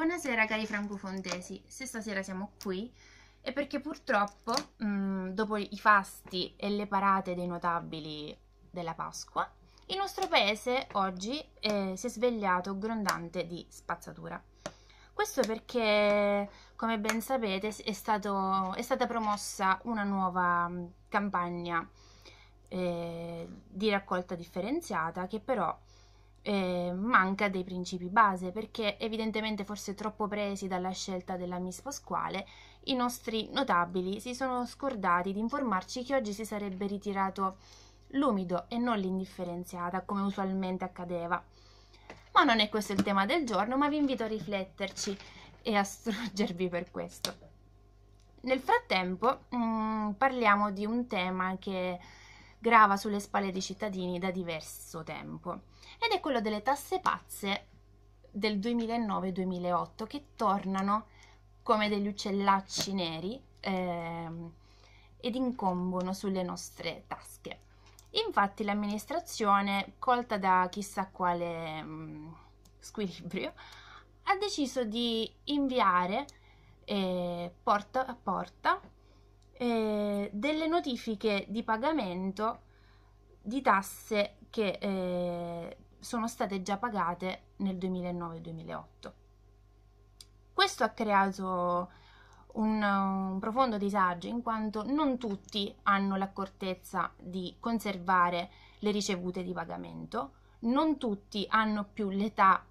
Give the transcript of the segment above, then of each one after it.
Buonasera cari francofontesi, se stasera siamo qui è perché purtroppo mh, mm, dopo i fasti e le parate dei notabili della Pasqua il nostro paese oggi eh, si è svegliato grondante di spazzatura. Questo perché, come ben sapete, è, stato, è stata promossa una nuova mm, campagna eh, di raccolta differenziata che però eh, manca dei principi base perché evidentemente forse troppo presi dalla scelta della Miss Pasquale i nostri notabili si sono scordati di informarci che oggi si sarebbe ritirato l'umido e non l'indifferenziata come usualmente accadeva. Ma non è questo il tema del giorno, ma vi invito a rifletterci e a struggervi per questo. Nel frattempo mh, mm, parliamo di un tema che grava sulle spalle dei cittadini da diverso tempo ed è quello delle tasse pazze del 2009-2008 che tornano come degli uccellacci neri ehm, ed incombono sulle nostre tasche. Infatti l'amministrazione, colta da chissà quale mh, mm, squilibrio, ha deciso di inviare eh, porta a porta eh, delle notifiche di pagamento di tasse che eh, sono state già pagate nel 2009-2008. Questo ha creato un, un, profondo disagio in quanto non tutti hanno l'accortezza di conservare le ricevute di pagamento, non tutti hanno più l'età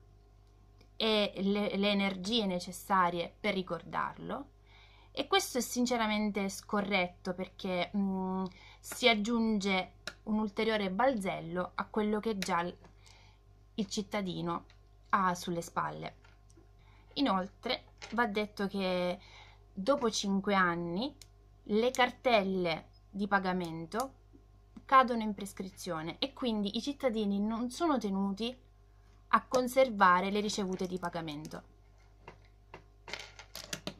e le, le energie necessarie per ricordarlo e questo è sinceramente scorretto perché mh, mm, si aggiunge un ulteriore balzello a quello che già il cittadino ha sulle spalle. Inoltre va detto che dopo 5 anni le cartelle di pagamento cadono in prescrizione e quindi i cittadini non sono tenuti a conservare le ricevute di pagamento.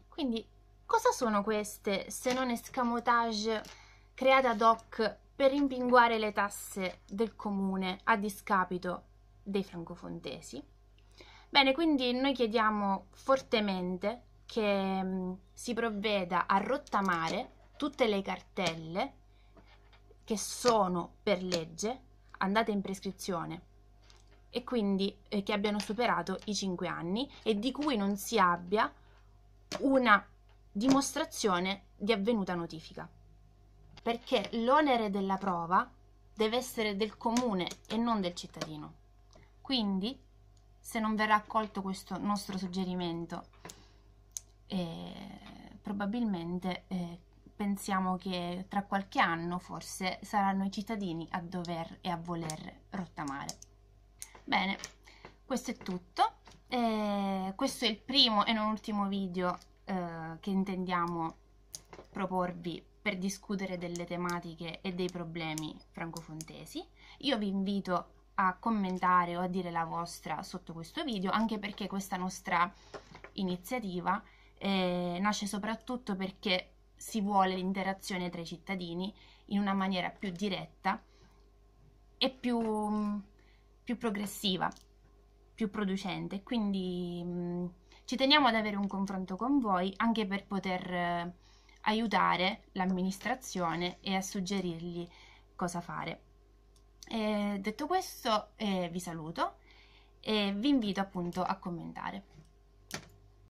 Quindi Cosa sono queste se non escamotage create ad hoc per rimpinguare le tasse del comune a discapito dei francofontesi? Bene, quindi noi chiediamo fortemente che mm, si provveda a rottamare tutte le cartelle che sono per legge andate in prescrizione e quindi eh, che abbiano superato i 5 anni e di cui non si abbia una dimostrazione di avvenuta notifica, perché l'onere della prova deve essere del comune e non del cittadino. Quindi, se non verrà accolto questo nostro suggerimento, eh, probabilmente eh, pensiamo che tra qualche anno forse saranno i cittadini a dover e a voler rottamare. Bene, questo è tutto. Eh, questo è il primo e non ultimo video eh, che intendiamo proporvi per discutere delle tematiche e dei problemi francofontesi. Io vi invito a commentare o a dire la vostra sotto questo video, anche perché questa nostra iniziativa eh, nasce soprattutto perché si vuole l'interazione tra i cittadini in una maniera più diretta e più, più progressiva, più producente. Quindi mm, ci teniamo ad avere un confronto con voi anche per poter eh, aiutare l'amministrazione e a suggerirgli cosa fare. E detto questo eh, vi saluto e vi invito appunto a commentare.